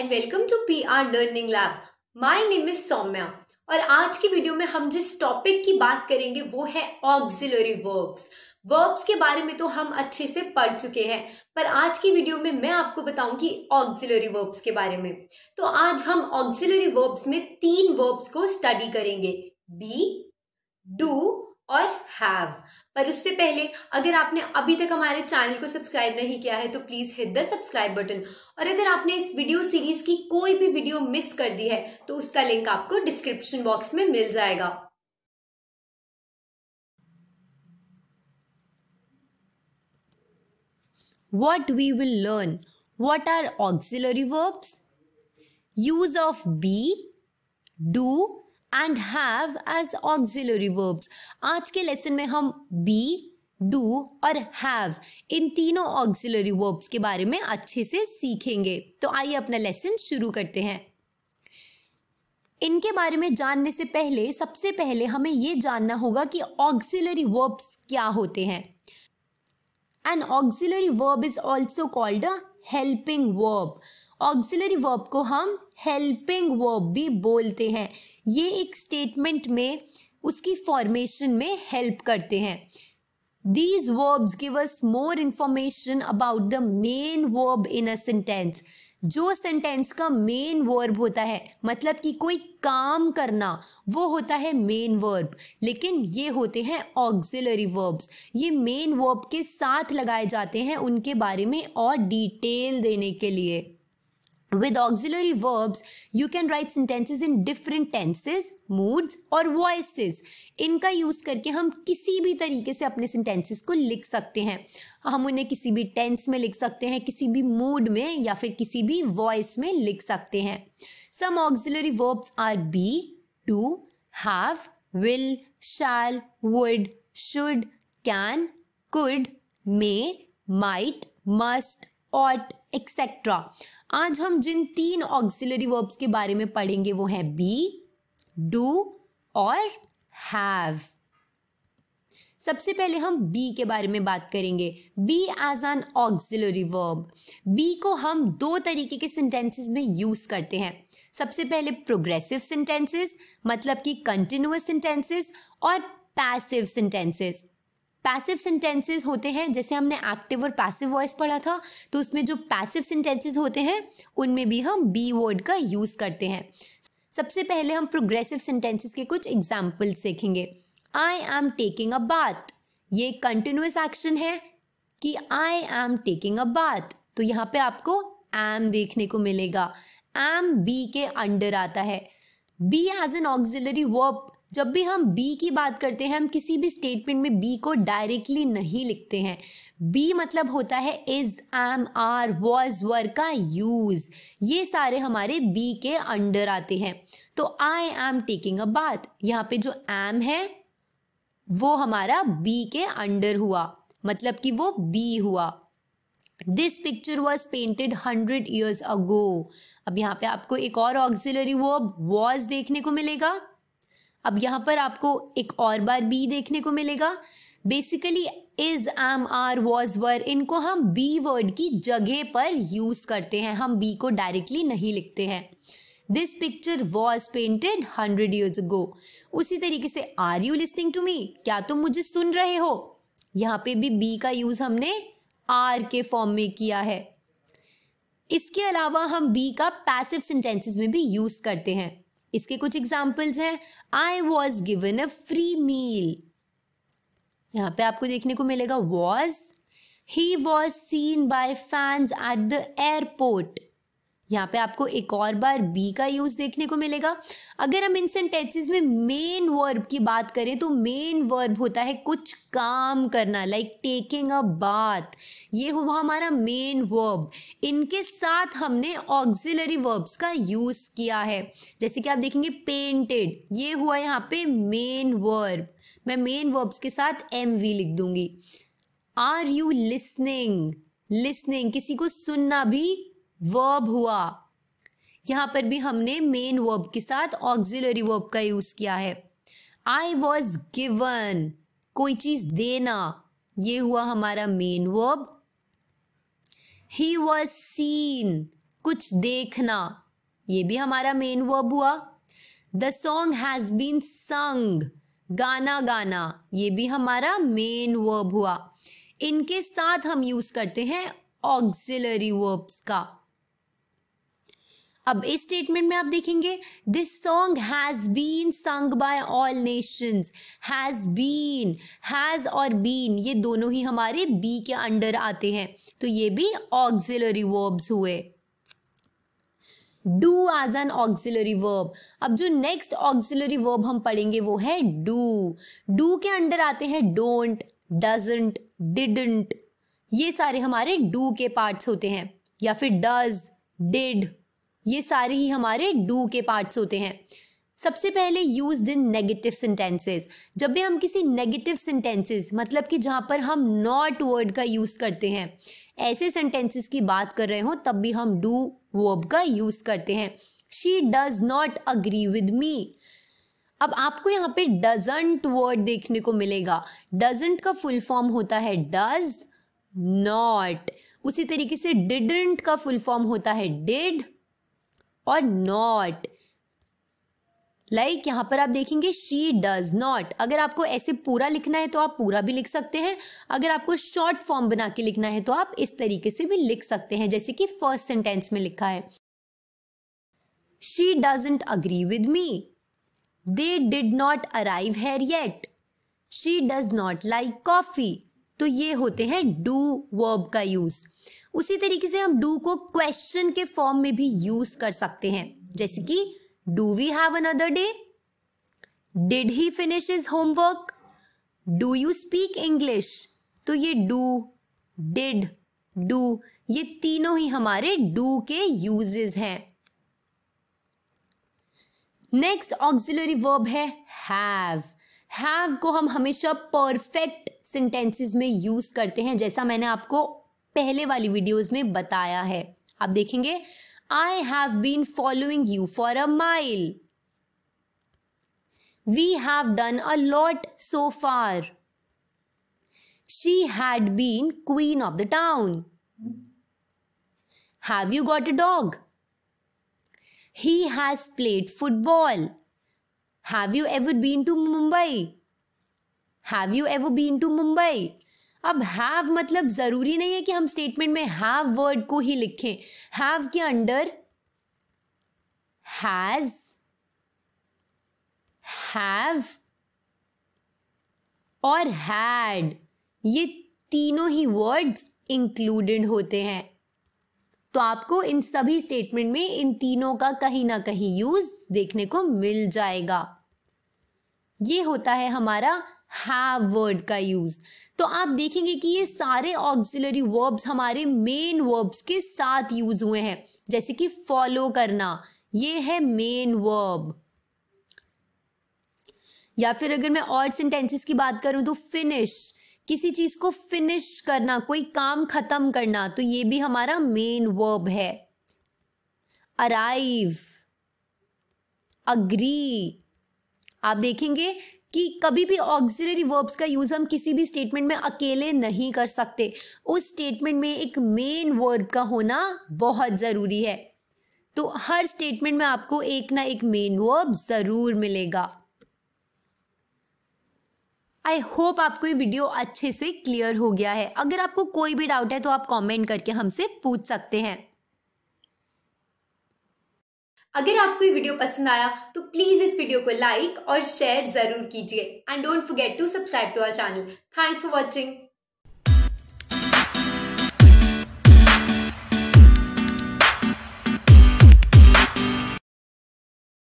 And welcome to P R learning lab my name is Saumya और आज की video में हम जिस टॉपिक की बात करेंगे वो है ऑक्सिलरी वर्ब्स वर्ब्स के बारे में तो हम अच्छे से पढ़ चुके हैं पर आज की वीडियो में मैं आपको बताऊंगी ऑक्सिलरी वर्ब्स के बारे में तो आज हम ऑक्सिलरी वर्ब्स में तीन वर्ब्स को स्टडी करेंगे बी डू और हैव पर उससे पहले अगर आपने अभी तक हमारे चैनल को सब्सक्राइब नहीं किया है तो please hit the subscribe button और अगर आपने इस वीडियो सीरीज की कोई भी वीडियो मिस कर दी है तो उसका लिंक आपको डिस्क्रिप्शन बॉक्स में मिल जाएगा what we will learn What are auxiliary verbs use of be do and have as auxiliary verbs आज के लेसन में हम बी डू और हैव इन तीनों ऑक्सिलरी वर्ब्स के बारे में अच्छे से सीखेंगे तो आइए अपना लेसन शुरू करते हैं इनके बारे में जानने से पहले सबसे पहले हमें ये जानना होगा कि ऑक्सिलरी वर्ब्स क्या होते हैं an auxiliary verb is also called a helping verb auxiliary verb को हम हेल्पिंग वर्ब भी बोलते हैं ये एक स्टेटमेंट में उसकी फॉर्मेशन में हेल्प करते हैं these verbs give us more information about the main verb in a sentence जो सेंटेंस का मेन वर्ब होता है मतलब कि कोई काम करना वो होता है मेन वर्ब लेकिन ये होते हैं ऑक्सिलरी वर्ब्स ये मेन वर्ब के साथ लगाए जाते हैं उनके बारे में और डिटेल देने के लिए With auxiliary verbs, you can write sentences in different tenses, moods or voices. इनका use करके हम किसी भी तरीके से अपने sentences को लिख सकते हैं हम उन्हें किसी भी tense में लिख सकते हैं किसी भी mood में या फिर किसी भी voice में लिख सकते हैं Some auxiliary verbs are be, do have, will, shall, would, should, can, could, may, might, must, ought, etc. आज हम जिन तीन ऑक्सिलरी वर्ब्स के बारे में पढ़ेंगे वो है बी डू और हैव सबसे पहले हम बी के बारे में बात करेंगे be as an auxiliary verb be को हम दो तरीके के सेंटेंसेस में यूज करते हैं सबसे पहले प्रोग्रेसिव सेंटेंसेस मतलब कि कंटिन्यूस सेंटेंसेस और पैसिव सेंटेंसेस पैसिव सेंटेंसेस होते हैं जैसे हमने एक्टिव और पैसिव वॉइस पढ़ा था तो उसमें जो पैसिव सेंटेंसेस होते हैं उनमें भी हम बी वर्ड का यूज़ करते हैं सबसे पहले हम प्रोग्रेसिव सेंटेंसेस के कुछ एग्जाम्पल्स देखेंगे I am taking a bath ये कंटिन्यूस एक्शन है कि I am taking a bath तो यहाँ पे आपको एम देखने को मिलेगा एम बी के अंडर आता है be as an auxiliary verb जब भी हम बी की बात करते हैं हम किसी भी स्टेटमेंट में बी को डायरेक्टली नहीं लिखते हैं बी मतलब होता है is am are was were का यूज़ ये सारे हमारे बी के अंडर आते हैं तो आई एम टेकिंग अ बात यहाँ पे जो एम है वो हमारा बी के अंडर हुआ मतलब कि वो बी हुआ this picture was painted hundred years ago अब यहाँ पे आपको एक और ऑक्सिलरी वर्ब वॉज देखने को मिलेगा अब यहाँ पर आपको एक और बार बी देखने को मिलेगा basically is am are was were इनको हम बी वर्ड की जगह पर यूज़ करते हैं हम बी को डायरेक्टली नहीं लिखते हैं this picture was painted hundred years ago उसी तरीके से are you listening to me क्या तुम मुझे सुन रहे हो यहाँ पे भी बी का यूज़ हमने आर के फॉर्म में किया है इसके अलावा हम बी का पैसिव सेंटेंसेस में भी यूज़ करते हैं इसके कुछ एग्जाम्पल्स हैं I was given a free meal यहाँ पे आपको देखने को मिलेगा was he was seen by fans at the airport यहाँ पे आपको एक और बार बी का यूज़ देखने को मिलेगा अगर हम इन सेंटेंसेस में मेन वर्ब की बात करें तो मेन वर्ब होता है कुछ काम करना लाइक टेकिंग अ बाथ ये हुआ हमारा मेन वर्ब इनके साथ हमने ऑक्सिलरी वर्ब्स का यूज़ किया है जैसे कि आप देखेंगे पेंटेड ये हुआ यहाँ पे मेन वर्ब मैं मेन वर्ब्स के साथ एम वी लिख दूंगी आर यू लिसनिंग लिसनिंग किसी को सुनना भी वर्ब हुआ यहाँ पर भी हमने मेन वर्ब के साथ ऑक्सिलरी वर्ब का यूज किया है आई वॉज गिवन कोई चीज देना ये हुआ हमारा main verb he was seen कुछ देखना ये भी हमारा मेन वर्ब हुआ the song has been sung गाना गाना ये भी हमारा मेन वर्ब हुआ इनके साथ हम यूज करते हैं ऑक्सिलरी वर्ब्स का अब इस स्टेटमेंट में आप देखेंगे this song has been sung by all nations has been has और बीन ये दोनों ही हमारे बी के अंडर आते हैं तो ये भी ऑक्सिलरी वर्ब्स हुए do as an auxiliary verb अब जो नेक्स्ट ऑक्सिलरी वर्ब हम पढ़ेंगे वो है डू डू के अंडर आते हैं डोंट डजेंट डिडंट ये सारे हमारे डू के पार्ट्स होते हैं या फिर डज डिड ये सारे ही हमारे डू के पार्ट्स होते हैं सबसे पहले यूज इन नेगेटिव सेंटेंसेस जब भी हम किसी नेगेटिव सेंटेंसेस मतलब कि जहाँ पर हम नॉट वर्ड का यूज़ करते हैं ऐसे सेंटेंसेस की बात कर रहे हो तब भी हम डू वर्ब का यूज़ करते हैं she does not agree with me अब आपको यहाँ पे डजेंट वर्ड देखने को मिलेगा डजेंट का फुल फॉर्म होता है डज नॉट उसी तरीके से डिडेंट का फुल फॉर्म होता है डिड और नॉट लाइक like, यहाँ पर आप देखेंगे शी डज नॉट अगर आपको ऐसे पूरा लिखना है तो आप पूरा भी लिख सकते हैं अगर आपको शॉर्ट फॉर्म बना के लिखना है तो आप इस तरीके से भी लिख सकते हैं जैसे कि फर्स्ट सेंटेंस में लिखा है she doesn't agree with me they did not arrive here yet she does not like coffee तो ये होते हैं डू वर्ब का यूज़ उसी तरीके से हम डू को क्वेश्चन के फॉर्म में भी यूज कर सकते हैं जैसे कि do we have another day did he finish his homework do you speak English तो ये डू डिड डू ये तीनों ही हमारे डू के यूजेस हैं नेक्स्ट ऑक्सिलरी वर्ब है हैव हैव को हम हमेशा परफेक्ट सेंटेंसेस में यूज करते हैं जैसा मैंने आपको पहले वाली वीडियोस में बताया है आप देखेंगे I have been following you for a mile we have done a lot so far she had been queen of the town have you got a dog He has played football. Have you ever been to Mumbai? Have you ever been to Mumbai? अब have मतलब ज़रूरी नहीं है कि हम statement में have word को ही लिखें हैव के अंडर हैज हैव और हैड ये तीनों ही वर्ड्स इंक्लूडेड होते हैं तो आपको इन सभी स्टेटमेंट में इन तीनों का कहीं ना कहीं यूज देखने को मिल जाएगा ये होता है हमारा हैव वर्ड का यूज तो आप देखेंगे कि ये सारे ऑक्सिलरी वर्ब्स हमारे मेन वर्ब्स के साथ यूज हुए हैं जैसे कि फॉलो करना ये है मेन वर्ब या फिर अगर मैं और सेंटेंसेस की बात करूं तो फिनिश किसी चीज को फिनिश करना कोई काम खत्म करना तो ये भी हमारा मेन वर्ब है अराइव अग्री आप देखेंगे कि कभी भी ऑक्सिलरी वर्ब्स का यूज़ हम किसी भी स्टेटमेंट में अकेले नहीं कर सकते उस स्टेटमेंट में एक मेन वर्ब का होना बहुत ज़रूरी है तो हर स्टेटमेंट में आपको एक ना एक मेन वर्ब ज़रूर मिलेगा आई होप आपको ये वीडियो अच्छे से क्लियर हो गया है अगर आपको कोई भी डाउट है तो आप कमेंट करके हमसे पूछ सकते हैं अगर आपको ये वीडियो पसंद आया तो प्लीज इस वीडियो को लाइक और शेयर जरूर कीजिए and don't forget to subscribe to our channel thanks for watching